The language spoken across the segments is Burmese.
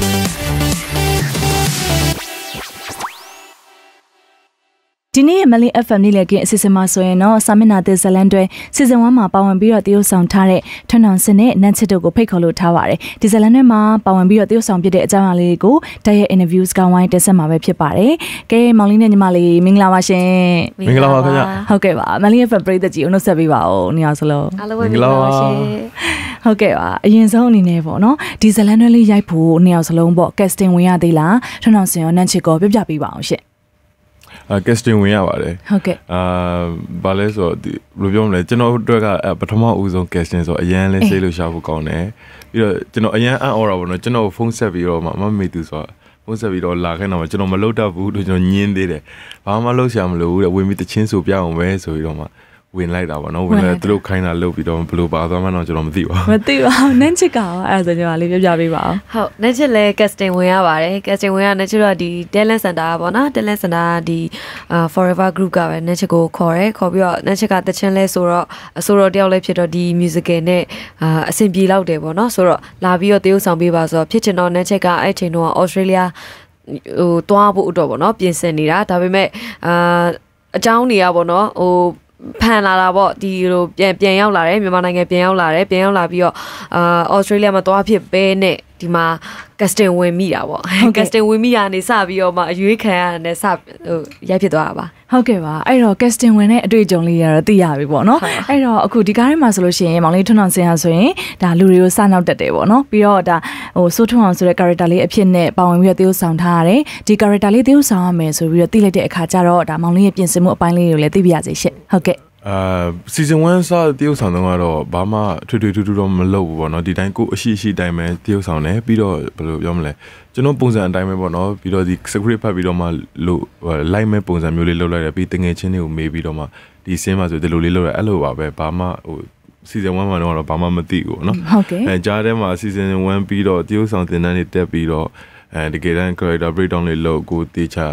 Thank ဒီနေ့မလင်း FM နေ့လည်ကင်းအစီအစဉ်မှာဆိုရင်တော့စာမျက်နှာသစ်ဇလန်တွဲစီဇန်1မှာပါဝင်ပြီးတော့တရုတ်ဆောင်ထားတဲ့ထွန်းအောင်စင်နဲ့နန်းချစ်တို့ကိုဖိတ်ခေါ်လို့ထားပါတယ်။ဒီဇလန်တွဲမှာပါဝင်ပြီးတော့တရုတ်ဆောင်ဖြစ်တဲ့အကြောင်းအရာလေးကိုတိုက်ရိုက် interviews ကဝိုင်းတင်ဆက်မှာပဲဖြစ်ပါတယ်။ကဲမောင်လေးနဲ့ညီမလေးမင်္ဂလာပါရှင်။မင်္ဂလာပါခင်ဗျ။ဟုတ်ကဲ့ပါ။မလင်း FM ပရိသတ်ကြီးဦးနှုတ်ဆက်ပေးပါဦး။နေရာစလုံး။အားလုံးပဲမင်္ဂလာပါရှင်။ဟုတ်ကဲ့ပါအရင်ဆုံးအနေနဲ့ပေါ့နော်ဒီဇလန်တွဲလေးရိုက်ဖို့နေရာစလုံးပေါ့ casting ဝင်ရသေးလားထွန်းအောင်စင်ရောနန်းချစ်ကိုပြပြပေးပါအောင်ရှင့်ကက်စတင်ဝင်ရပါတယ်ဟုတ်ကဲ့အာဘာလဲဆိုတော့ဒီဘယ်လိုပြောမလဲကျွန်တော်တို့ကပထမဦးဆုံးကက်စတင်ဆိုတော့အရန်လဲစိတ်လို့ရှာဖို့ကောင်းတယ်ပြီးတော့ကျွန်တော်အရန်အံ့ဩတာပေါ့နော်ကျွန်တော်ဖုန်းဆက်ပြီးတော့မမေသူဆိုတော့ုံးဆက်ပြီးတော့လာခဲ့တော့မှကျွန်တော်မလုပ်တတ်ဘူးလို့ကျွန်တော်ညင်းသေးတယ်ဘာမှလုပ်ရှာမလို့တဲ့ဝင်ပြီးတချင်းဆိုပြအောင်ပဲဆိုပြီးတော့မှဝင်လိုက်တာပေါ့နော်ဝင်လိုက်သူတို့ခိုင်းတာလုပ်ပြီးတော့ဘလို့ပါသွားမှန်းတော့ကျွန်တော်မသိပါဘူးမသိပါဘူးနန့်ချစ်ကရောအဲ့ဒါဆိုညီမလေးပြပြပေးပါအောင်ဟုတ်နန့်ချစ်လည်း casting ဝင်ရပါတယ် casting ဝင်ရနန့်ချစ်တော့ဒီ talent center ပေါ့နော် talent center ဒီ forever group ကပဲနန့်ချစ်ကိုခေါ်တယ်ခေါ်ပြီးတော့နန့်ချစ်ကတချင်းလဲဆိုတော့အဆိုတော်တယောက်လည်းဖြစ်တော့ဒီ musical နဲ့အဆင်ပြေလောက်တယ်ပေါ့နော်ဆိုတော့လာပြီးတော့တေးဥဆောင်ပေးပါဆိုတော့ဖြစ်ချင်တော့နန့်ချစ်ကအဲ့ထင်တော့ Australia ဟိုတွားဖို့အတွက်ပေါ့နော် ပြင်ဆင်နေတာဒါပေမဲ့အာအเจ้าနေရပေါ့နော်ဟိုဖန်လာတာပေါ့ဒီလိုပြန်ပြန်ရောက်လာတယ်မြန်မာနိုင်ငံပြန်ရောက်လာတယ်ပြန်ရောက်လာပြီးတော့အာဩစတြေးလျမှာသွားဖြစ်ပဲနဲ့ဒီမှာ custom ဝင်မိတာပေါ့ custom ဝင်မိတာနေစပြီးတော့မှအရွေးခံရတာနဲ့စဟိုရိုက်ဖြစ်သွားတာပါဟုတ်ကဲ့ပါအဲ့တော့ casting ဝင်တဲ့အတွေ့အကြုံလေးရတော့သိရပြီပေါ့နော်အဲ့တော့အခုဒီကားထဲမှာဆိုလို့ရှိရင်မောင်လေးထွန်းအောင်ဆင်ရဆိုရင်ဒါလူတွေကိုစနောက်တက်တယ်ပေါ့နော်ပြီးတော့ဒါဟိုစိုးထွန်းအောင်ဆိုတဲ့ character လေးအဖြစ်နဲ့ပါဝင်ပြီးတော့သေုပ်ဆောင်ထားရတယ်ဒီ character လေးသေုပ်ဆောင်ရမယ်ဆိုပြီးတော့သိလိုက်တဲ့အခါကျတော့ဒါမောင်လေးရဲ့ပြင်ဆင်မှုအပိုင်းလေးတွေကိုလည်းသိပြရစေရှင့်ဟုတ်ကဲ့အာ season 1စတရုပ်ဆောင်တော့ကတော့ဘာမှထွေထွေထူးထူးတော့မလုပ်ဘူးပေါ့နော်ဒီတိုင်းကိုအရှိအရှိတိုင်းပဲတရုပ်ဆောင်တယ်ပြီးတော့ဘယ်လိုပြောမလဲကျွန်တော်ပုံစံအတိုင်းပဲပေါ့နော်ပြီးတော့ဒီ script ဖတ်ပြီးတော့မှလို့ live မဲ့ပုံစံမျိုးလေးလုပ်လိုက်တယ်ပြီးတငယ်ချင်းတွေကိုမေးပြီးတော့မှဒီ scene မှာဆိုဒီလိုလေးလုပ်ရအဲ့လိုပါပဲဘာမှဟို season 1မှာတော့ဘာမှမသိဘူးပေါ့နော်ဟုတ်ကဲ့အဲကြားထဲမှာ season 1ပြီးတော့တရုပ်ဆောင်သင်တန်းတွေတက်ပြီးတော့အဲတကယ်တမ်း character breakdown လေးလုပ်ကိုတေချာ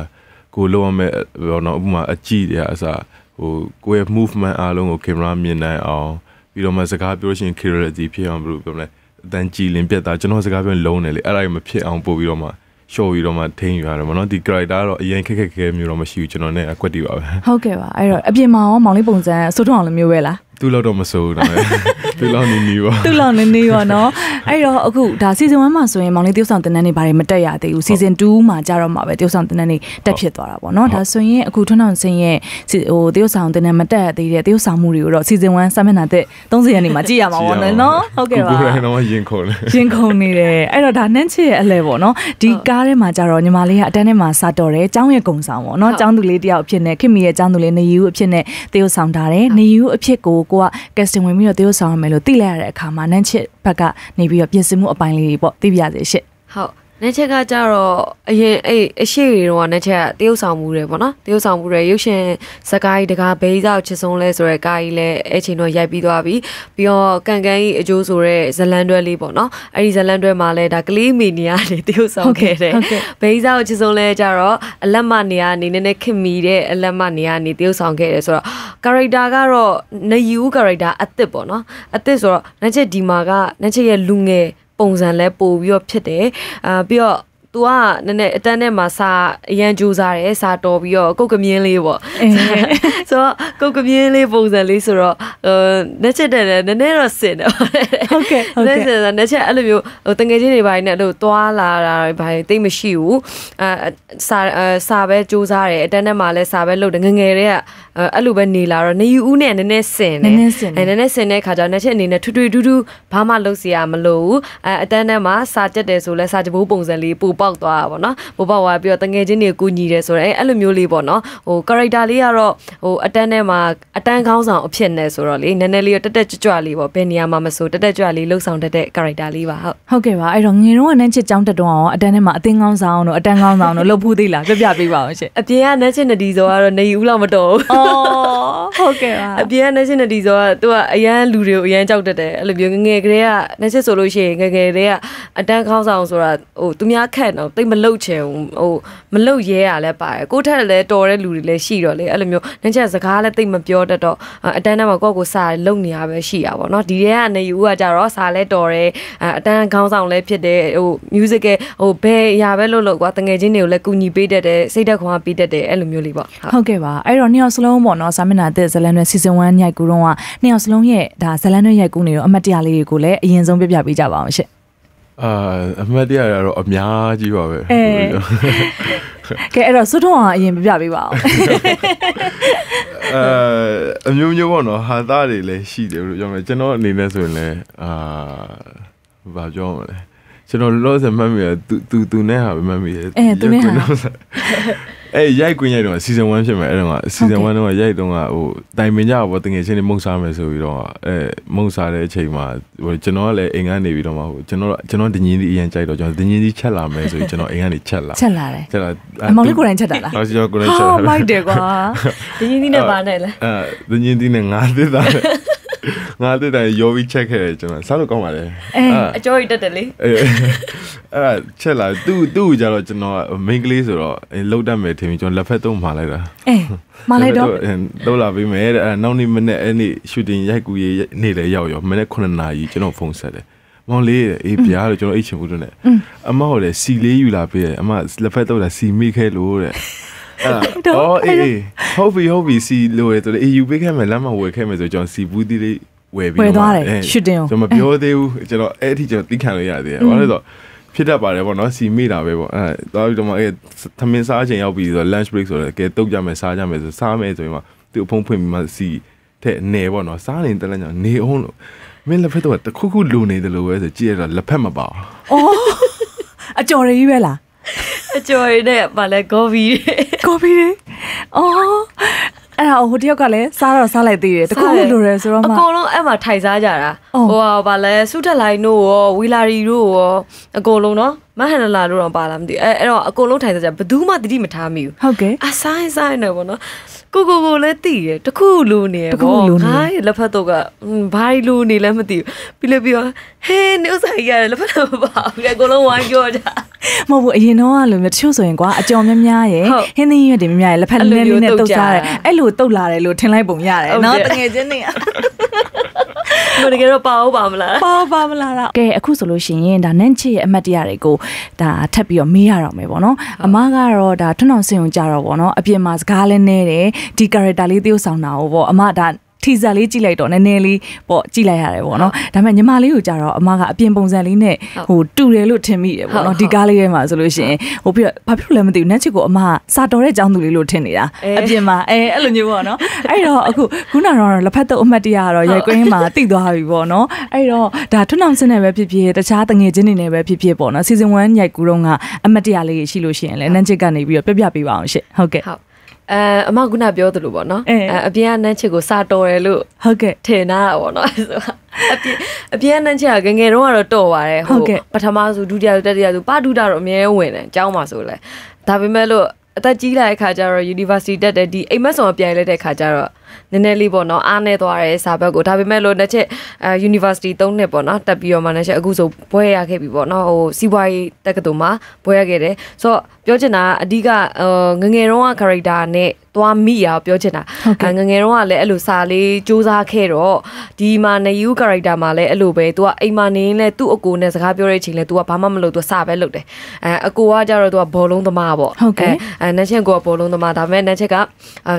ကိုလောက်ရမယ်ပေါ့နော်ဥပမာအကြည့်တွေအစားဟိုကိုယ့်ရဲ့ movement အားလုံးကို camera မြင်နိုင်အောင်ပြီးတော့မှစကားပြောရှင် clarity ဖြစ်အောင်ဘယ်လိုပြောမလဲအတန်ကြည်လင်ပြတ်တာကျွန်တော်စကားပြောလုံးတယ်လေအဲ့ဒါမဖြစ်အောင်ပို့ပြီးတော့မှ show ပြီးတော့မှထိန်းယူရတယ်ဗောနော်ဒီ character ကတော့အရင်ခက်ခက်ခဲမျိုးတော့မရှိဘူးကျွန်တော်နဲ့အကွက်တီပါပဲဟုတ်ကဲ့ပါအဲ့တော့အပြင်မှာရောမောင်လေးပုံစံဆိုတော့အောင်လိုမျိုးပဲလားသူ့လောက်တော့မစိုးဘူးဒါပေမဲ့သူ့လောက်နေနေပါသူ့လောက်နေနေပါเนาะအဲ့တော့အခုဒါ season 1မှာဆိုရင်မောင်လေးတယောက်ဆောင်တင်တန်းနေပါတယ်မတက်ရသေးဘူး season 2မှာကြတော့မှာပဲတယောက်ဆောင်တင်တန်းနေတက်ဖြစ်သွားတာပေါ့เนาะဒါဆိုရင်အခုထွန်းအောင်စင်ရဲ့ဟိုတယောက်ဆောင်တင်တန်းမတက်သေးတဲ့တယောက်ဆောင်မှုတွေကိုတော့ season 1စာမျက်နှာတက်30ရက်နေမှာကြည့်ရမှာပေါ့เนาะဟုတ်ကဲ့ပါကိုယ်ကလည်းရင်ခုန်နေရင်ခုန်နေတယ်အဲ့တော့ဒါနှင်းချစ်ရဲ့အလဲပေါ့เนาะဒီကားထဲမှာကြတော့ညီမလေးကအတန်းထဲမှာစတော်တယ်ចောင်းရဲ့ကုံဆောင်ပေါ့เนาะចောင်းသူလေးတယောက်အဖြစ်နဲ့ခင်မီရဲ့ចောင်းသူလေးနေယူအဖြစ်နဲ့တယောက်ဆောင်ထားတယ်နေယူအဖြစ်ကိုကိုကကက်စတင်ဝင်ပြီးတော့သရုပ်ဆောင်ရမယ်လို့သိလိုက်ရတဲ့အခါမှာနန်းချစ်ဘက်က နေပြီးတော့ပြင်ဆင်မှုအပိုင်းလေးတွေပေါ့သိပြရစေရှင့်ဟုတ်နဲ့ချက်ကကြတော့အရင်အဲ့အရှိတွေတော့နဲ့ချက်တရုပ်ဆောင်မှုတွေပေါ့နော်တရုပ်ဆောင်မှုတွေရုပ်ရှင်ဇကားကြီးတကားဘေးစားချစ်ဆုံးလဲဆိုရဲကားကြီးလဲအဲ့ချိန်တော့ရိုက်ပြီးသွားပြီ ပြီးတော့ကန်ကန်ကြီးအကျိုးဆိုရဲဇလန်တွဲလေးပေါ့နော်အဲ့ဒီဇလန်တွဲမှာလဲဒါကလေးမီနီယာနေတရုပ်ဆောင်ခဲ့တယ်ဘေးစားချစ်ဆုံးလဲကြတော့အလက်မနေရာနေနည်းနည်းခင်မီတဲ့အလက်မနေရာနေတရုပ်ဆောင်ခဲ့တယ်ဆိုတော့ character ကတော့နယူ character အစ်စ်ပေါ့နော်အစ်စ်ဆိုတော့နဲ့ချက်ဒီမှာကနဲ့ချက်ရဲ့လူငယ်ပုံစံလဲပို့ပြီးတော့ဖြစ်တယ်အာပြီးတော့သူကနည်းနည်းအတန်းထဲမှာစာအရန်ကြိုးစားတယ်စာတော်ပြီးတော့ကုတ်ကမြင်းလေးပေါ့ဆိုတော့ကုတ်ကမြင်းလေးပုံစံလေးဆိုတော့ဟိုနှက်ချက်တယ်နည်းနည်းတော့စင်တယ်ဟုတ်ကဲ့ဟုတ်ကဲ့နှက်ချက်နှက်ချက်အဲ့လိုမျိုးဟိုတငယ်ချင်းတွေဘာတွေနဲ့အဲ့လိုသွားလာတာဘာတွေတိတ်မရှိဘူးအဲစာစာပဲကြိုးစားတယ်အတန်းထဲမှာလည်းစာပဲလုပ်တယ်ငငယ်တွေကအဲ့လိုပဲနေလာတော့နေယူဦးနဲ့နည်းနည်းစင်တယ်နည်းနည်းစင်တယ်နည်းနည်းစင်တဲ့ခါကျတော့နှက်ချက်အနေနဲ့ထွထွထူးထူးဘာမှလုပ်စရာမလိုဘူးအဲအတန်းထဲမှာစာတက်တယ်ဆိုလဲစာကြိုးပုံစံလေးပို့ပေါက်သွားတာပေါ့နော်ပေါ်ပေါက်သွားပြီးတော့တငယ်ချင်းတွေကူညီတယ်ဆိုတော့အဲအဲ့လိုမျိုးလေးပေါ့နော်ဟို character လေးကတော့ဟိုအတန်းထဲမှာအတန်းခေါင်းဆောင်အဖြစ်နဲ့ဆိုတော့လေနည်းနည်းလေးတက်တက်ကြွကြွလေးပေါ့ဘယ်နေရာမှာမဆိုတက်တက်ကြွလေးလှုပ်ဆောင်တတ်တဲ့ character လေးပါဟုတ်ဟုတ်ကဲ့ပါအဲ့တော့ငွေတော့နန်းချစ်ကြောင်းတက်တော့အောင်အတန်းထဲမှာအသင်းခေါင်းဆောင်တို့အတန်းခေါင်းဆောင်တို့လှုပ်ဖူးသေးလားပြပြပေးပါအောင်ရှင်အပြင်ကနန်းချစ်နဒီဆိုကတော့နေဦးလောက်မတော်ဘူးဩဟုတ်ကဲ့ပါအပြင်ကနန်းချစ်နဒီဆိုကသူကအရန်လူတွေကိုအရန်ကြောက်တတ်တယ်အဲ့လိုမျိုးငငယ်ကလေးကနန်းချစ်ဆိုလို့ရှိရင်ငငယ်လေးကအတန်းခေါင်းဆောင်ဆိုတာဟိုသူများခန့်တော့တိတ်မလုတ်ချင်ဟိုမလုတ်ရဲရလဲပါတယ်ကိုထက်လည်းတော်တဲ့လူတွေလည်းရှိတော့လေအဲ့လိုမျိုးနှင်းချက်စကားလည်းတိတ်မပြောတတ်တော့အတန်းတန်းမှာကိုယ့်ကိုစာလုံနေရပဲရှိတာပေါ့နော်ဒီထဲကနေယူကကြတော့စာလည်းတော်တယ်အတန်းခေါင်းဆောင်လည်းဖြစ်တယ်ဟို music ကဟိုဘယ်ရာပဲလို့လို့ကွာတငယ်ချင်းတွေကိုလည်းကူညီပေးတတ်တယ်စိတ်သက်ခွန်အားပေးတတ်တယ်အဲ့လိုမျိုးလေးပေါ့ဟုတ်ကဲ့ပါအဲ့တော့နှစ်ယောက်စလုံးပေါ့နော်ဇာမင်နာတဲ့ဇလန်ရဲ့ season 1ရိုက်ကူတော့ကနှစ်ယောက်စလုံးရဲ့ဒါဇလန်ရဲ့ရိုက်ကူနေတော့အမှတ်တရလေးတွေကိုလည်းအရင်ဆုံးပြပြပေးကြပါအောင်ရှင့်အာအမှတ်တရတော့အများကြီးပါပဲအဲကဲအဲ့တော့စွတ်ထွန်းအောင်အရင်ပြပြပေးပါအောင်အာအမျိုးမျိုးပေါ့နော်ဟာသားတွေလည်းရှိတယ်လို့ပြောမယ်ကျွန်တော်အနေနဲ့ဆိုရင်လည်းအာဘာပြောမလဲကျွန်တော်လောလောဆယ်မှတ်မိတယ်သူသူသူနဲ့ဟာပဲမှတ်မိတယ်အဲသူနဲ့ဟာအဲ့ရိုက်ကွင်းရိုက်တော့ season 1ဖြစ်မယ်အဲ့တော့က season 1တော့ရိုက်တော့ကဟိုတိုင်ပင်ကြဘောတငယ်ချင်းတွေမုံစားမယ်ဆိုပြီးတော့အဲမုံစားတဲ့အချိန်မှာဟိုကျွန်တော်ကလည်းအိမ်ကနေပြီးတော့မှဟိုကျွန်တော်ကျွန်တော်ဒင်းကြီးကြီးအရင်ကြိုက်တော့ကျွန်တော်ဒင်းကြီးကြီးချက်လာမယ်ဆိုပြီးကျွန်တော်အိမ်ကနေချက်လာချက်လာတယ်ချက်လာအမောင်လေးကိုယ်တိုင်ချက်တာလားဟုတ်ကျွန်တော်ကိုယ်တိုင်ချက်တာဟုတ်မိုက်တယ်ကွာဒင်းကြီးကြီးနဲ့ပါနဲ့လဲအဲဒင်းကြီးကြီးနဲ့ငါသစ်သားတယ်ငါတက်တိုင်းရောပြီးချက်ခဲ့တယ်ကျွန်တော်စားလို့ကောင်းပါလေအဲအကျော်ကြီးတက်တယ်လေအဲ့ဒါချက်လာသူ့သူ့ကြတော့ကျွန်တော်မိန်းကလေးဆိုတော့လောက်တတ်မယ်ထင်ပြီးကျွန်တော်လက်ဖက်သုံးမှာလိုက်တာအဲမလိုက်တော့တော့လာပြီးမယ်တဲ့အဲ့နောက်နေ့မနေ့အဲ့နေ့ရှူတင်ရိုက်ကူရေးနေ့လည်းရောက်ရောမနေ့9နာရီကျွန်တော်ဖုန်းဆက်တယ်မောင်လေးအေးဗျာလို့ကျွန်တော်အိတ်ချင်ဘူးတဲ့။အမဟုတ်တယ်စီလေးယူလာပေးတယ်။အမလက်ဖက်တော့တာစီမိခဲလို့တဲ့။အော်အေးဟုတ်ပြီဟုတ်ပြီစီလို့ရတယ်ဆိုတော့အေးယူပေးခဲ့မယ်လမ်းမဝယ်ခဲ့မယ်ဆိုကျွန်တော်စီဘူးသေးလေးဝယ်ပြီးဝယ်သွားတယ်ရှူတင်ကိုကျွန်တော်မပြောသေးဘူးကျွန်တော်အဲ့အထိကျွန်တော်သိခံလို့ရသေးတယ်ဘာလို့လဲဆိုတော့ဖြစ်တတ်ပါတယ်ပေါ့နော်စီမိတာပဲပေါ့အဲသွားပြီးတော့မှအဲသမင်းစားချိန်ရောက်ပြီဆိုတော့ lunch break ဆိုတော့ကဲတုတ်ကြမယ်စားကြမယ်ဆိုစားမယ်ဆိုရင်မှသူ့အဖုံးဖွင့်ပြီးမှစီထက်နေပေါ့နော်စားနေတက်လက်ကြောင့်နေအောင်လို့မင်းလက်ဖက်တော့တခုခုလုံနေတယ်လို့ပဲဆိုကြည့်ရတာလက်ဖက်မပါဘူးအော်အကြော်ရကြီးပဲလားအကျော်ရည်နဲ့ဗာလဲဂေါ်ဖီကော်ဖီတွေအော်အဲ့ဒါဟိုတယောက်ကလည်းစားတော့စားလိုက်သေးတယ်တခုခုလိုတယ်ဆိုတော့မှအကုန်လုံးအဲ့မှာထိုင်စားကြတာဟိုဟာဗာလဲစုတက်လိုင်းတို့ရောဝီလာရီတို့ရောအကုန်လုံးနော်မဟန္ဒလာတို့တော့ပါလားမသိဘူးအဲ့အဲ့တော့အကုန်လုံးထိုင်စားကြဘယ်သူမှတတိမထားမိဘူးဟုတ်ကဲ့အဆိုင်ဆိုင်နေပေါ့နော်ကိုကိုကိုလည်းတည်ရတခုလိုနေရပေါ့ငါရဲ့လက်ဖက်တော့ကဘာလိုနေလဲမသိဘူးပြီးလို့ပြီးတော့ဟဲနေဥစားကြီးရတယ်လက်ဖက်တော့မပါဘူးလေအကုန်လုံးဝိုင်းပြောကြမဟုတ်ဘူးအရင်တော့ကလိုမျိုးတချို့ဆိုရင်ကွာအကြော်များများရယ်ဟင်းသီးရွက်တွေများများရယ်လက်ဖက်လေးနဲ့တုတ်စားရယ်အဲ့လိုတုတ်လာတယ်လို့ထင်လိုက်ပုံရတယ်နော်တငယ်ချင်းတွေကမတကယ်တော့ပါအောင်ပါမလားပါအောင်ပါမလားတော့ကဲအခုဆိုလို့ရှိရင်ဒါနန့်ချစ်ရဲ့အမှတ်တရတွေကိုဒါထပ်ပြီးတော့မေးရတော့မယ်ပေါ့နော်အမကတော့ဒါထွန်းအောင်စင်ကိုကြတော့ပေါ့နော်အပြင်မှာစကားလည်းနေတယ်ဒီ character လေးသရုပ်ဆောင်တာကိုပေါ့အမဒါထီဇာလေးကြည့်လိုက်တော့နည်းနည်းလေးပေါ့ကြည့်လိုက်ရတယ်ပေါ့နော်ဒါပေမဲ့ညီမလေးကိုကြတော့အမကအပြင်ပုံစံလေးနဲ့ဟို တူတယ်လို့ထင်မိတယ်ပေါ့နော်ဒီကားလေးထဲမှာဆိုလို့ရှိရင်ဟိုပြီးတော့ဘာဖြစ်လို့လဲမသိဘူးနတ်ချစ်ကိုအမကစာတော်တဲ့ចောင်းသူလေးလို့ထင်နေတာအပြင်မှာအဲအဲ့လိုမျိုးပေါ့နော်အဲ့တော့အခုခုနကတော့လက်ဖက်တုပ်အမှတ်တရကတော့ရိုက်ကွင်းမှာတိသွားပြီပေါ့နော်အဲ့တော့ဒါထွန်းအောင်စင်းနဲ့ပဲဖြစ်ဖြစ်တခြားတငယ်ချင်းတွေနဲ့ပဲဖြစ်ဖြစ်ပေါ့နော် season 1ရိုက်ကူတော့ကအမှတ်တရလေးရှိလို့ရှိရင်လည်းနတ်ချစ်ကနေပြီးတော့ပြပြပေးပါအောင်ရှင့်ဟုတ်ကဲ့ဟုတ်အဲအမကခုနပြောသလိုပေါ့နော်အပြင်ကနန်းချစ်ကိုစာတော်တယ်လို့ဟုတ်ကဲ့ထင်တာပေါ့နော်အပြင်အပြင်နန်းချစ်ကငငယ်တုန်းကတော့တော်ပါတယ်ဟိုပထမဆိုဒုတိယဆိုတတိယဆိုပတုဒတော့အမြဲဝင်တယ်အเจ้าမှာဆိုလဲဒါပေမဲ့လို့အသက်ကြီးလာတဲ့ခါကျတော့ university တက်တဲ့ဒီအိမ်မက်ဆောင်ပြန်လဲတဲ့ခါကျတော့နည်းနည်းလေးပေါ့နော်အားနေသွားတယ်စာဘက်ကိုဒါပေမဲ့လို့တစ်ချက်အဲ university ၃နှစ်ပေါ့နော်တက်ပြီးတော့မှလည်းချက်အခုဆိုဘွဲရခဲ့ပြီပေါ့နော်ဟိုစီးပွားရေးတက္ကသိုလ်မှာဘွဲရခဲ့တယ်ဆိုတော့ပြောချင်တာအဓိကငငယ်တုန်းက character နဲ့သွားမိရအောင်ပြောချင်တာငငယ်တုန်းကလည်းအဲ့လိုစာလေးစူးစမ်းခဲ့တော့ဒီမှာနယူ character မှာလည်းအဲ့လိုပဲ तू ကအိမ်မှာနေရင်လည်းသူ့အကိုနဲ့စကားပြောတဲ့အချိန်လည်း तू ကဘာမှမလုပ် तू စာပဲလုပ်တယ်အဲအကိုကကြတော့ तू ကဘောလုံးသမားပေါ့အဲနန်းချက်ကဘောလုံးသမားဒါပေမဲ့နန်းချက်က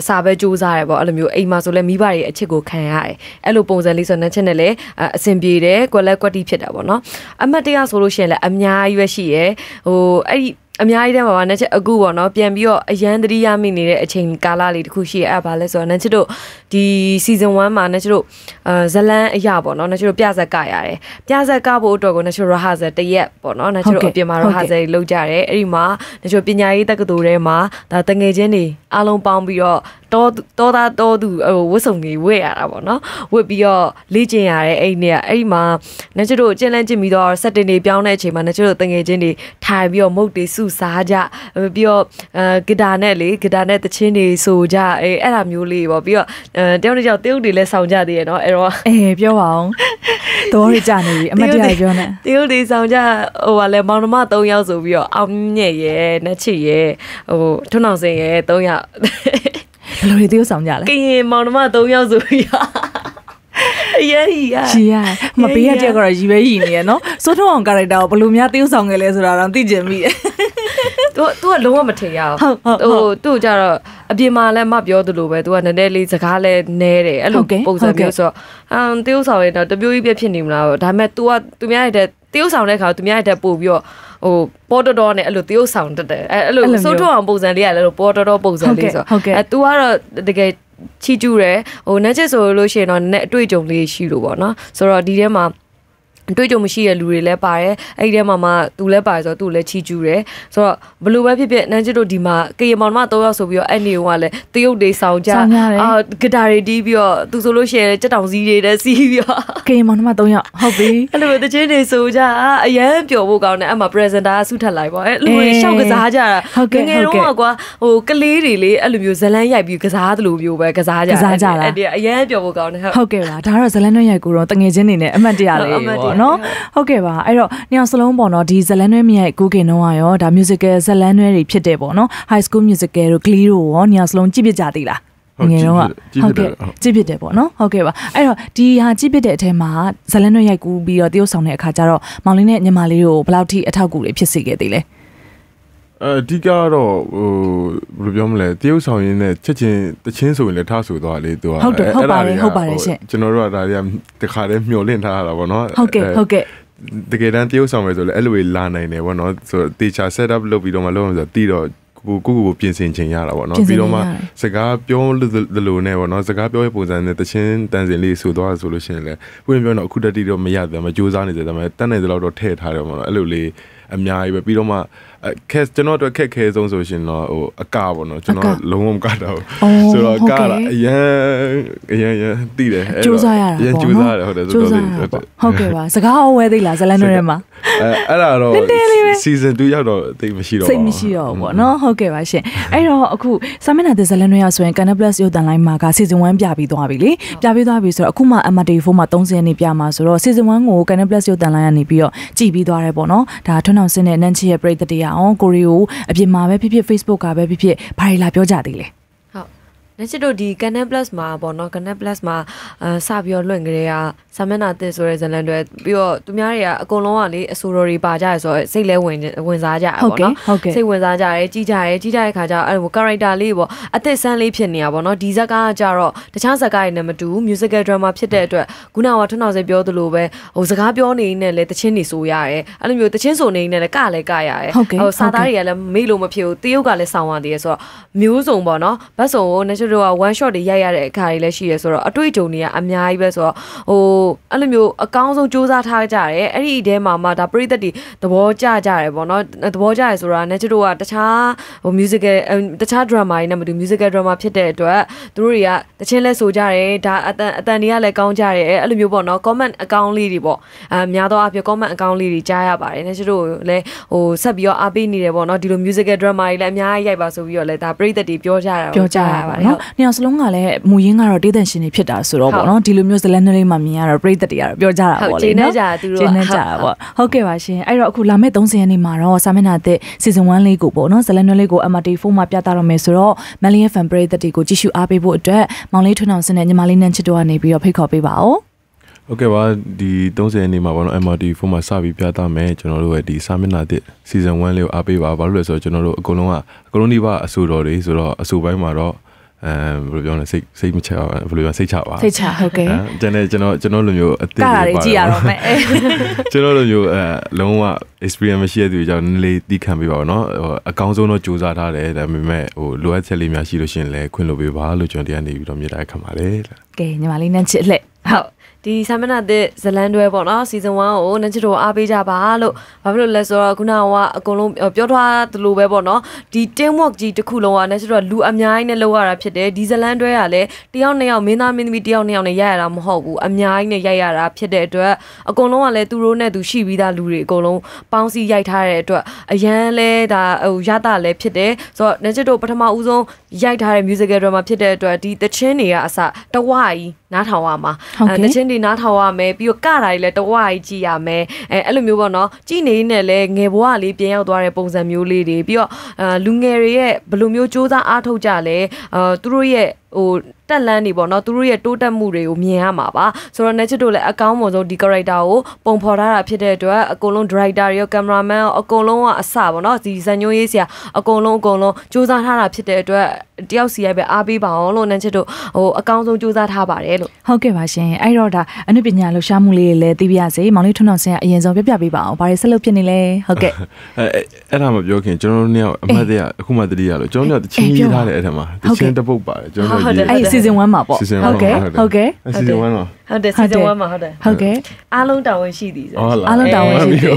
စာပဲစူးစမ်းတယ်ပေါ့အဲ့လိုမျိုးအိမ်မှာဆိုလည်းမိဘတွေအချစ်ကိုခံရတယ်အဲ့လိုပုံစံလေးဆိုနန်းချက်နဲ့လည်းအဆင်ပြေတယ်ကွက်လက်ကွက်တီဖြစ်တာပေါ့နော်အမှတ်တရဆိုလို့ရှိရင်လည်းအများကြီးပဲရှိရယ်ဟိုအဲ့ဒီအများကြီးတည်းမှာပါနတ်ချစ်အခုပေါ့နော်ပြန်ပြီးတော့အရန်သတိရမိနေတဲ့အချိန်ကာလလေးတစ်ခုရှိရအဲ့ပါလဲဆိုတော့နတ်ချစ်တို့ဒီ season 1မှာနတ်ချစ်တို့အဲဇလန်းအရာပေါ့နော်နတ်ချစ်တို့ပြဇက်ကရတယ်ပြဇက်ကဖို့အတွက်ကိုနတ်ချစ်တို့ရဟဇက်တရက်ပေါ့နော်နတ်ချစ်တို့အပြင်မှာရဟဇက်လုပ်ကြတယ်အဲ့ဒီမှာနတ်ချစ်ပညာရေးတက္ကသိုလ်ထဲမှာဒါတငယ်ချင်းတွေအားလုံးပေါင်းပြီးတော့တောတောသားတောသူဟိုဝတ်စုံကြီးဝတ်ရတာပေါ့နော်ဝတ်ပြီးတော့လေ့ကျင့်ရတဲ့အဲ့နေကအဲ့ဒီမှာနတ်ချတို့ကျင့်လန့်ကျင့်ပြီးတော့စက်တင်တွေပြောင်းတဲ့အချိန်မှာနတ်ချတို့တငယ်ချင်းတွေထိုင်ပြီးတော့မုတ်တွေစုစားကြပြီးတော့အဲဂီတာနဲ့လေဂီတာနဲ့တချင်းတွေဆိုကြအဲအဲ့ဒါမျိုးလေးပေါ့ပြီးတော့တယောက်တစ်ယောက်တေးဥတွေလည်းဆောင်ကြသေးရဲ့နော်အဲ့တော့အေးပြောပါအောင်တော်ရကြနေပြီအမတရားပြောနေတေးဥတွေဆောင်ကြဟိုကလည်းမောင်နှမ၃ယောက်ဆိုပြီးတော့အောင်မြင့်ရဲ့နတ်ချစ်ရဲ့ဟိုထွန်းအောင်စင်ရဲ့၃ယောက်ယ်လိုတွေသိဆောင်ကြလဲကရင်မောင်နှမ၃ယောက်ဆိုပြီးရဲကြီးရကြီးရမပေးရတဲ့ကတော့ရီပဲရီနေရနော်စိုးထုံအောင်ကာရက်တာကိုဘယ်လိုများသိဆောင်ခဲ့လဲဆိုတာတော့သိကျင်မိတယ်။ तू तू ကလုံးဝမထင်ရအောင်။ဟိုသူ့ကြတော့အပြင်မှာလည်းမပြောသလိုပဲ तू ကနည်းနည်းလေးစကားလည်းနဲတယ်အဲ့လိုပုံစံမျိုးဆိုတော့အမ်သိဆောင်ရင်တော့တပြိုးကြီးပြဖြစ်နေမလား။ဒါပေမဲ့ तू ကသူများရဲ့တည်းသိဆောင်တဲ့ခါသူများရဲ့တည်းပို့ပြီးတော့ဟိုပေါ်တော်တော်နဲ့အဲ့လိုသရုပ်ဆောင်တက်တယ်အဲ့လိုစိုးထွန်းအောင်ပုံစံလေးကလည်းလို့ပေါ်တော်တော်ပုံစံလေးဆိုအဲ तू ကတော့တကယ်ချီကျူးတယ်ဟိုနက်ချစ်ဆိုလို့ရှိရင်တော့နက်အတွေ့အကြုံလေးရှိလို့ပေါ့နော်ဆိုတော့ဒီထဲမှာတွေ့ကြုံမရှိတဲ့လူတွေလည်းပါတယ်အဲ့ဒီထဲမှာမှသူလည်းပါတယ်ဆိုတော့သူလည်းချီးကျူးတယ်ဆိုတော့ဘလို့ပဲဖြစ်ဖြစ်နန်းချစ်တို့ဒီမှာကရင်မောင်မ၃ယောက်ဆိုပြီးတော့အဲ့နေကလည်းတရုတ်တွေဆောင်ကြအာဂီတာတွေတီးပြီးတော့သူဆိုလို့ရှိရင်ကြက်တောင်စီးတွေလည်းစီးပြီးတော့ကရင်မောင်မ၃ယောက်ဟုတ်ပြီအဲ့လိုတချင်းတွေဆိုကြအရန်ပျော်ဖို့ကောင်းတယ်အဲ့မှာ presenter ဆုထက်လိုက်ပေါ့အဲ့လူတွေရှောက်ကစားကြတာငယ်ငယ်တော့ကွာဟိုကလေးတွေလေအဲ့လိုမျိုးဇလန်းရိုက်ပြီးကစားသလိုမျိုးပဲကစားကြကစားကြတာအဲ့ဒီအရန်ပျော်ဖို့ကောင်းတယ်ဟုတ်ဟုတ်ကဲ့ပါဒါကတော့ဇလန်းနဲ့ရိုက်ကိုတော့တငယ်ချင်းနေနဲ့အမှတ်တရလေးပေါ့ပေါ့နော်ဟုတ်ကဲ့ပါအဲ့တော့ညောင်စလုံးပေါ့နော်ဒီဇလန်းနွဲမြရဲ့ကိုကင်တော့ရောဒါ musical ဇလန်းနွဲတွေဖြစ်တယ်ပေါ့နော် high school musical တို့ glee တို့ရောညောင်စလုံးကြည့်ပြကြသေးလားငယ်တော့ဟုတ်ကဲ့ကြည့်ဖြစ်တယ်ပေါ့နော်ဟုတ်ကဲ့ပါအဲ့တော့ဒီဟာကြည့်ဖြစ်တဲ့အထဲမှာဇလန်းနွဲရိုက်ကူးပြီးတော့တရုတ်ဆောင်တဲ့အခါကျတော့မောင်လေးနဲ့ညီမလေးတို့ဘယ်လောက်ထိအထောက်အကူတွေဖြစ်စေခဲ့သေးလဲ။အဓိကတော့ဟိုဘယ်လိုပြောမလဲတရုတ်ဆောင်ရင်းနဲ့ချက်ချင်းတချင်းဆိုရင်လည်းထားဆိုသွားလေသူကဟုတ်တယ်ဟုတ်ပါတယ်ဟုတ်ပါတယ်ရှင့်ကျွန်တော်တို့ကဒါတွေကတခါတည်းမျောလင့်ထားတာပေါ့နော်ဟုတ်ကဲ့ဟုတ်ကဲ့တကယ်တမ်းတရုတ်ဆောင်မယ်ဆိုလည်းအဲ့လိုလာနိုင်တယ်ပေါ့နော်ဆိုတော့ teacher set up လုပ်ပြီးတော့မှလုပ်အောင်ဆိုတော့တီးတော့ကိုကိုကိုပြင်ဆင်ခြင်းရတာပေါ့နော်ပြီးတော့မှစကားပြောလို့နဲ့ပေါ့နော်စကားပြောရဲ့ပုံစံနဲ့တချင်းတန်စင်လေးဆိုသွားဆိုလို့ရှိရင်လည်းဘုရင်ပြောတော့အခုတတိတော့မရသေးဘူးမကြိုးစားနေသေးတယ်ဒါပေမဲ့တတ်နိုင်သလောက်တော့ထည့်ထားတယ်ပေါ့နော်အဲ့လိုလေးအများကြီးပဲပြီးတော့မှခက်ကျွန်တော်အတွက်ခက်ခဲဆုံးဆိုရှင်တော့ဟိုအကပေါ့နော်ကျွန်တော်လုံးဝမကတော့ဆိုတော့အကကအရန်အရန်ရန်တည်တယ်အဲ့တော့ကြိုးစားရတာပေါ့နော်ကြိုးစားရတယ်ဟုတ်တယ်ဆိုတော့ဟုတ်ကဲ့ပါစကားဝဲသေးလားဇလန်တို့ထဲမှာအဲအဲ့ဒါတော့ season 2ရောက်တော့သိမရှိတော့ဘူးစိတ်မရှိတော့ဘူးပေါ့နော်ဟုတ်ကဲ့ပါရှင်အဲ့တော့အခုစာမျက်နှာသစ်ဇလန်တို့ရောက်ဆိုရင် Canal Plus ရုပ်သံလိုင်းမှာက season 1ပြပြီးသွားပြီလေပြပြီးသွားပြီဆိုတော့အခုမှ MRT4 မှာ30နေပြမှာဆိုတော့ season 1ကို Canal Plus ရုပ်သံလိုင်းကနေပြီးတော့ကြည်ပြီးသွားတယ်ပေါ့နော်ဒါထွန်းအောင်စင်းနဲ့နန်းချီရဲ့ပရိသတ်တရားအောင်ကိုရီကိုအပြင်မှာပဲဖြစ်ဖြစ် Facebook ကပဲဖြစ်ဖြစ်ဘာတွေလာပြောကြသေးလဲဟုတ်လက်ရှိတို့ဒီ Canon Plus မှာပေါ့နော် Canon Plus မှာအဲစပြီးတော့လွင့်ကြတဲ့ဆာမန်နာတင်ဆိုတဲ့ဇလန်တွေပြီးတော့သူများတွေကအကုန်လုံးကလေအဆိုတော်တွေပါကြရဆိုတော့စိတ်လဲဝင်ဝင်စားကြရပေါ့နော်စိတ်ဝင်စားကြရဲကြီးကြရဲကြီးကြရဲခါကျအဲ့လို character လေးပေါ့အသက်ဆန်းလေးဖြစ်နေတာပေါ့နော်ဒီဇက်ကကြတော့တခြားဇက်ကတွေနဲ့မတူ musical drama ဖြစ်တဲ့အတွက်ခုနကထွန်းအောင်စေပြောသလိုပဲဟိုစကားပြောနေနေလည်းတချင်းနေဆိုရတယ်အဲ့လိုမျိုးတချင်းဆိုနေနေလည်းကလည်းကရတယ်ဟိုစာသားတွေကလည်းမေ့လို့မဖြစ်ဘူးတရုတ်ကလည်းဆောင်းရသေးရဆိုတော့မျိုးစုံပေါ့နော်ဘတ်စုံကို natural one shot တွေရိုက်ရတဲ့အခါတွေလည်းရှိရဆိုတော့အတွေ့အကြုံတွေကအများကြီးပဲဆိုတော့ဟိုအဲ့လိုမျိုးအကောင်းဆုံးစ조사ထားကြတယ်အဲ့ဒီအထဲမှာမှဒါပရိသတ်တွေသဘောကျကြတယ်ပေါ့နော်သဘောကျတယ်ဆိုတာ natural ကတခြားဟို musical တခြား drama တွေနဲ့မတူ musical drama ဖြစ်တဲ့အတွက်သူတို့တွေကတချင်းလဲဆိုကြတယ်ဒါအတန်အတန်တွေကလည်းကောင်းကြတယ်အဲ့လိုမျိုးပေါ့နော် comment အကောင်းလေးတွေပေါ့အများသောအားဖြင့် comment အကောင်းလေးတွေကြားရပါတယ် natural လည်းဟိုဆက်ပြီးတော့အားပေးနေတယ်ပေါ့နော်ဒီလို musical drama တွေလည်းအများကြီးရိုက်ပါဆိုပြီးတော့လည်းဒါပရိသတ်တွေပြောကြတာပြောကြရပါတယ်နော်။နှစ်ယောက်စလုံးကလည်းမူရင်းကတော့တေးသန့်ရှင်တွေဖြစ်တာဆိုတော့ပေါ့နော်ဒီလိုမျိုးဇလန်းနှလေးမှမြင်ရတာတော့ပြည်သက်တွေကတော့ပြောကြတာပေါ့လေနော်ဟုတ်ကျေနပ်ကြတာသူတို့ကျေနပ်ကြတာပေါ့ဟုတ်ကဲ့ပါရှင်အဲ့တော့အခုလာမယ့်30ရက်နေ့မှာတော့စာမျက်နှာသစ် season 1လေးကိုပေါ့နော်ဇလန်နွဲလေးကို MRT4 မှာပြသတော့မယ်ဆိုတော့ Malian Fan ပြည်သက်တွေကိုကြည့်ရှုအားပေးဖို့အတွက်မောင်လေးထွန်းအောင်စင်နဲ့ညီမလေးနန်းချစ်တို့ကနေပြီးတော့ဖိတ်ခေါ်ပေးပါဦးဟုတ်ကဲ့ပါဒီ30ရက်နေ့မှာပေါ့နော် MRT4 မှာစပြီးပြသမယ်ကျွန်တော်တို့ရဲ့ဒီစာမျက်နှာသစ် season 1လေးကိုအားပေးပါဘာလို့လဲဆိုတော့ကျွန်တော်တို့အကုန်လုံးကအကုန်လုံးဒီပါအဆိုတော်တွေဆိုတော့အဆိုပိုင်းမှာတော့အဲဘယ်လိုပြောလဲစိတ်စိတ်မချအောင်ဘယ်လိုပြောစိတ်ချပါစိတ်ချဟုတ်ကဲ့တကယ်ကျွန်တော်ကျွန်တော်လိုမျိုးအသေးတာတွေကြည့်ရတော့မယ်ကျွန်တော်လိုမျိုးအဲလုံးဝ experience မရှိတဲ့သူကြောင့်နည်းလေးသိခံပေးပါတော့เนาะအကောင်းဆုံးတော့စူးစမ်းထားတယ်ဒါပေမဲ့ဟိုလိုအပ်ချက်လေးများရှိလို့ရှင်လဲခွင့်လို့ပေးပါလို့ကျွန်တော်တရားနေပြီးတော့မြင်တဲ့အခါမှာလေကဲညီမလေးနန်းချစ်လက်ဟုတ်ဒီဆမ်မနာတဲ့ဇလန်တွဲပေါ့နော်စီဇန်1ကိုနန်ချီတို့အားပေးကြပါလို့ဘာဖြစ်လို့လဲဆိုတော့ခုနကအကုန်လုံးပြောထားသလိုပဲပေါ့နော်ဒီ team work ကြီးတစ်ခုလုံးကနန်ချီတို့လူအများကြီးနဲ့လုပ်ရတာဖြစ်တယ်ဒီဇလန်တွဲကလည်းတယောက်နှစ်ယောက်မင်းသားမင်းသမီးတယောက်နှစ်ယောက်နဲ့ရိုက်ရတာမဟုတ်ဘူးအများကြီးနဲ့ရိုက်ရတာဖြစ်တဲ့အတွက်အကုန်လုံးကလည်းသူတို့နဲ့သူရှိပြီးသားလူတွေအကုန်လုံးပေါင်းစည်းရိုက်ထားတဲ့အတွက်အရန်လဲဒါဟိုရတာလည်းဖြစ်တယ်ဆိုတော့နန်ချီတို့ပထမဦးဆုံးရိုက်ထားတဲ့ musical drama ဖြစ်တဲ့အတွက်ဒီသချင်းတွေကအစတဝါကြီးနားထောင်ရမှာအဲသချင်းတွေနားထောင်ရမယ်ပြီးတော့ကတာတွေလည်းတဝါကြီးကြည့်ရမယ်အဲအဲ့လိုမျိုးပေါ့နော်ကြည့်နေနဲ့လည်းငယ်ဘဝလေးပြန်ရောက်သွားတဲ့ပုံစံမျိုးလေးတွေပြီးတော့လူငယ်တွေရဲ့ဘယ်လိုမျိုးစ조사အားထုတ်ကြလဲအဲသူတို့ရဲ့ဟိုတက်လန်းနေပေါ့နော်သူတို့ရဲ့တိုးတက်မှုတွေကိုမြင်ရမှာပါဆိုတော့ Nature တို့လည်းအကောင်းဆုံးဒီ character ကိုပုံဖော်ထားတာဖြစ်တဲ့အတွက်အကုန်လုံး director ရော cameraman ရောအကုန်လုံးကအစပေါ့နော်ဒီဇာညွှန်းရေးဆရာအကုန်လုံးအကုန်လုံးစူးစမ်းထားတာဖြစ်တဲ့အတွက်တယောက်စီရိုက်ပဲအားပေးပါအောင်လို့နန်းချစ်တို့ဟိုအကောင်းဆုံးစူးစမ်းထားပါတယ်လို့ဟုတ်ကဲ့ပါရှင်အဲ့တော့ဒါအနုပညာလှူရှားမှုလေးတွေလည်းသိပြရစေမောင်လေးထွန်းအောင်ဆင်ကအရင်ဆုံးပြပြပေးပါအောင်ဘာတွေဆက်လုပ်ဖြစ်နေလဲဟုတ်ကဲ့အဲအဲ့ဒါမပြောခင်ကျွန်တော်တို့เนี่ยအမတ်တရအခုမှတတိရလို့ကျွန်တော်တို့တချင်းရေးထားတယ်အဲ့ဒါမှာတချင်းတပုတ်ပါတယ်ကျွန်တော်တို့ရေးအဲ့စ season 1မှာပေါ့ဟုတ်ကဲ့ဟုတ်ကဲ့ season 1မှာဟုတ်တယ် season 1မှာဟုတ်တယ်ဟုတ်ကဲ့အားလုံးတာဝန်ရှိသည်ဆိုအားလုံးတာဝန်ရှိသည်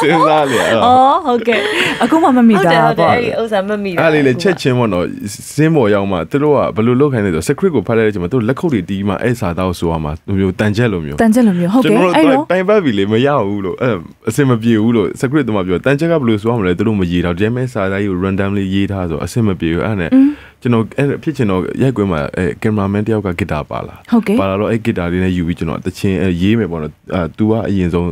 စဉ်းစားလေအော်ဟုတ်ကဲ့အခုမှမမိတာပေါ့အဲ့ဒီဥစ္စာမမိတာအဲ့လေလေချက်ချင်းပေါ့နော်စင်းပေါ်ရောက်မှသူတို့ကဘယ်လိုလုပ်ခိုင်းလဲဆို script ကိုဖတ်လိုက်တဲ့အချိန်မှာသူတို့လက်ခုပ်တွေတီးမှအဲ့စာသားကိုဆိုရမှာမျိုးတန်ချက်လိုမျိုးတန်ချက်လိုမျိုးဟုတ်ကဲ့အဲ့လိုတိုင်ပတ်ပြီလေမရဘူးလို့အဲ့အစင်မပြေဘူးလို့ script တမပြောတန်ချက်ကဘယ်လိုဆိုရမလဲသူတို့မရေးတော့တကယ်မဲ့စာသားကြီးကို randomly ရေးထားဆိုအစင်မပြေဘူးအဲ့နဲ့ကျွန်တော်အဲ့ဖြစ်ချင်တော့ရိုက်ကွင်းမှာအဲကင်မရာမန်တယောက်ကဂီတာပါလာပါလာတော့အဲ့ဂီတာလေးနဲ့ယူပြီးကျွန်တော်တချင်ရေးမယ်ပေါ့နော်အဲ तू ကအရင်ဆုံး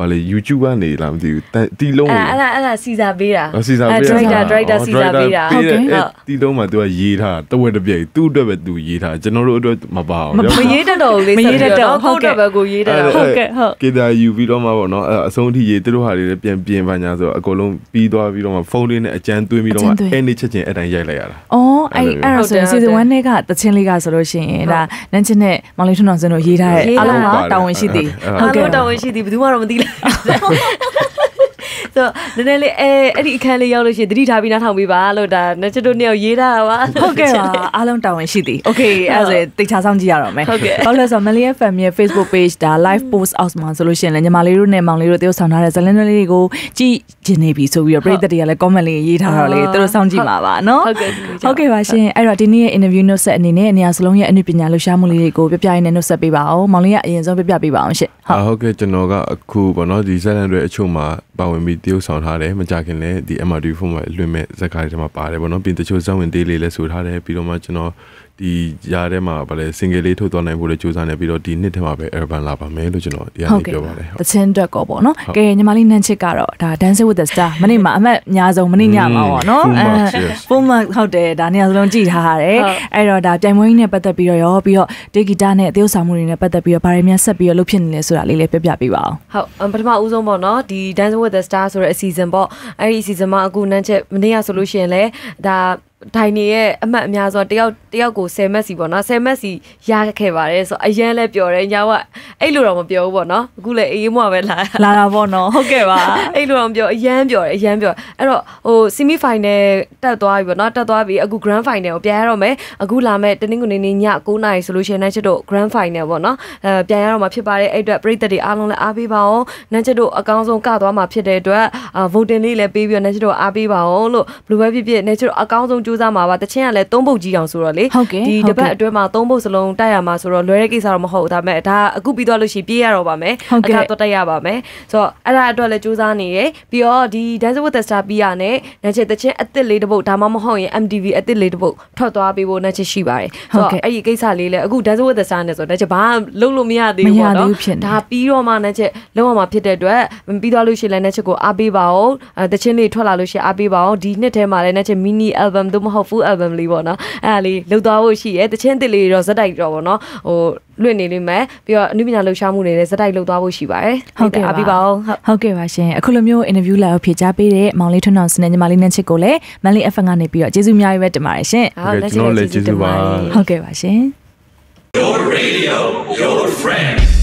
ဘာလဲ YouTube ကနေလားမသိဘူးတီလုံးကိုအဲ့ဒါအဲ့ဒါစီစာပေးတာစီစာပေးတာ director director စီစာပေးတာဟုတ်ကဲ့တီလုံးမှာ तू ကရေးထားတဝက်တစ်ပြည့် तू အတွက်ပဲ तू ရေးထားကျွန်တော်တို့အတွက်မပါဘူးမရေးတတ်တော့ဘူးလေမရေးတတ်တော့ဟုတ်ကဲ့ဘက်ကိုရေးတတ်တာဟုတ်ကဲ့ဟုတ်ကေတာယူပြီးတော့မှပေါ့နော်အဆုံးအထိရေးသူတို့ဟာတွေလည်းပြန်ပြင်ပါညာဆိုတော့အကုန်လုံးပြီးသွားပြီးတော့မှဖုန်းလေးနဲ့အကြမ်းသွင်းပြီးတော့မှအဲ့နေချက်ချင်းအဲ့တိုင်းရိုက်လိုက်ရတာအော်အဲ့အဲ့ဒါဆိုရင် season 1နဲ့ကတချင်းလေးကဆိုလို့ရှိရင်ဒါနန်းချင်းနဲ့မောင်လေးထွန်းအောင်စင်တို့ရေးထားတဲ့အားလုံးကတာဝန်ရှိသည်ဟုတ်ကဲ့တာဝန်ရှိသည်ဘယ်သူမှတော့မသိလား哈哈哈哈哈。ဆိုတော့နည်းနည်းလေးအဲအဲ့ဒီအခန်းလေးရောက်လို့ရှိရင်တတိထားပြီးနားထောင်ပြီးပါလို့ဒါနှစ်ချက်တို့နှစ်ယောက်ရေးထားတာပါဟုတ်ကဲ့ပါအားလုံးတာဝန်ရှိသည် Okay အဲ့ဆိုတိတ်ချဆောင်ကြည့်ရတော့မယ်ဟုတ်ကဲ့ဘာလို့လဲဆိုတော့ Malian Family ရဲ့ Facebook page ဒါ live post out မှာဆိုလို့ရှိရင်လည်းညီမလေးတို့နဲ့မောင်လေးတို့တယောက်ဆောင်ထားတဲ့ဇလင်းလေးတွေကိုကြည့်ကျင်နေပြီဆိုပြီးတော့ပရိသတ်တွေကလည်း comment လေးရေးထားတော့လေသူတို့စောင့်ကြည့်ပါပါနော်ဟုတ်ကဲ့ဟုတ်ကဲ့ပါရှင်အဲ့တော့ဒီနေ့ရဲ့ interview note set အနေနဲ့အနေအဆလုံးရဲ့အနုပညာလှူရှားမှုလေးတွေကိုပြပြရင်းနဲ့ note set ပေးပါအောင်မောင်လေးကအရင်ဆုံးပြပြပေးပါအောင်ရှင့်ဟုတ်ဟုတ်ကဲ့ကျွန်တော်ကအခုဗောနော်ဒီဇလန်တွေအချို့မှာပါဝင်ပြီးတရုပ်ဆောင်ထားတယ်မကြခင်လည်းဒီ MRT ဖုန်းမှာလွှင့်မဲ့ဇက်ကားတွေမှာပါတယ်ဗောနော်ပြီးတချို့ဇက်ဝင်သေးလေးလည်းဆိုထားတယ်ပြီးတော့မှကျွန်တော်ဒီရားထဲမှာဗလဲ single လေးထုတ်သွားနိုင်ဖို့လည်းကြိုးစားနေပြီးတော့ဒီနှစ်ထဲမှာပဲ album လာပါမယ်လို့ကျွန်တော်ဒီနေ့ပြောပါတယ်ဟုတ်ကဲ့တခြင်းအတွက်ကောပေါ့နော်ကဲညီမလေးနန်းချစ်ကတော့ဒါ dance with the star မနေ့မှာအမတ်အများဆုံးမနေ့ညမှာပေါ့နော်အဲ full mark ဟုတ်တယ်ဒါနေရာစလုံးကြည်ထားရတယ်အဲ့တော့ဒါပြိုင်ပွဲကြီးနဲ့ပတ်သက်ပြီးတော့ရောပြီးတော့တေဂီတာနဲ့အသေးဆောင်မှုတွေနဲ့ပတ်သက်ပြီးတော့ဘာတွေများဆက်ပြီးတော့လုပ်ဖြစ်နေလဲဆိုတာလေးလည်းပြပြပေးပါအောင်ဟုတ်ပထမဦးဆုံးပေါ့နော်ဒီ dance with the star ဆိုတဲ့အစီအစဉ်ပေါ့အဲ့ဒီအစီအစဉ်မှာအခုနန်းချစ်မနေ့ကဆိုလို့ရှိရင်လည်းဒါဒိုင်နေရဲ့အမှတ်အများဆုံးတယောက်တယောက်ကို10မက်စီပေါ့နော်10မက်စီရခဲ့ပါတယ်ဆိုတော့အရန်လည်းပျော်တယ်ညာကအဲ့လိုတော့မပြောဘူးပေါ့နော်အခုလည်းအေးမွားပဲလာလာတာပေါ့နော်ဟုတ်ကဲ့ပါအဲ့လိုတော့မပြောအရန်ပျော်တယ်အရန်ပျော်အဲ့တော့ဟို semi final တက်သွားပြီပေါ့နော်တက်သွားပြီအခု grand final ကိုပြန်ရတော့မယ်အခုလာမဲ့တနင်္ဂနွေနေ့ည9:00နာရီဆိုလို့ရှိရင်နန်းချစ်တို့ grand final ပေါ့နော်အဲပြန်ရတော့မှာဖြစ်ပါတယ်အဲ့အတွက်ပရိသတ်တွေအားလုံးလည်းအားပေးပါအောင်နန်းချစ်တို့အကောင်းဆုံးကသွားမှာဖြစ်တဲ့အတွက် voting လေးလည်းပေးပြီးတော့နန်းချစ်တို့အားပေးပါအောင်လို့ဘယ်လိုပဲဖြစ်ဖြစ်နန်းချစ်တို့အကောင်းဆုံးကြိုးစားမှာပါတချင်းကလည်းသုံးပုတ်ကြီးအောင်ဆိုတော့လေဒီတပတ်အတွဲမှာသုံးပုတ်စလုံးတိုက်ရမှာဆိုတော့လွယ်တဲ့ကိစ္စတော့မဟုတ်ဒါပေမဲ့ဒါအခုပြီးသွားလို့ရှိရင်ပြေးရတော့ပါမယ်အခါတော့တိုက်ရပါမယ်ဆိုတော့အဲ့ဒါအတွက်လည်းကြိုးစားနေရပြီးတော့ဒီ Dance with the Star ပြီးရနဲ့နာချေတချင်းအစ်စ်လေးတစ်ပုတ်ဒါမှမဟုတ်ရင် MTV အစ်စ်လေးတစ်ပုတ်ထွက်သွားပေးဖို့နာချေရှိပါတယ်ဆိုတော့အဲ့ဒီကိစ္စလေးလည်းအခု Dance with the Star နဲ့ဆိုတော့နာချေဘာလုံးလို့မရသေးဘူးပေါ့နော်ဒါပြီးတော့မှနာချေလုံးဝမှာဖြစ်တဲ့အတွက်ပြီးသွားလို့ရှိရင်လည်းနာချေကိုအားပေးပါအောင်တချင်းလေးထွက်လာလို့ရှိရင်အားပေးပါအောင်ဒီနှစ်ထဲမှာလည်းနာချေ mini album တို့မဟုတ် full album လေးပေါ့နော်အဲ့ဒါလေးလုပ်သွားဖို့ရှိရယ်တချင်းတစ်လေးတော့ဇက်တိုက်တော့ပေါ့နော်ဟိုလွင့်နေလိမ့်မယ်ပြီးတော့အနုပညာလှူရှားမှုတွေလည်းဇက်တိုက်လုပ်သွားဖို့ရှိပါတယ်ဟုတ်ကဲ့ပါပြီးပါအောင်ဟုတ်ကဲ့ပါရှင်အခုလိုမျိုး interview လာဖြေချပေးတဲ့မောင်လေးထွန်းအောင်စနေညီမလေးနဲ့ချစ်ကိုလည်းမန်လေး FM ကနေပြီးတော့ကျေးဇူးအများကြီးပဲတင်ပါတယ်ရှင်ဟုတ်ကဲ့ကျွန်တော်လည်းကျေးဇူးပါဟုတ်ကဲ့ပါရှင် Your radio your friend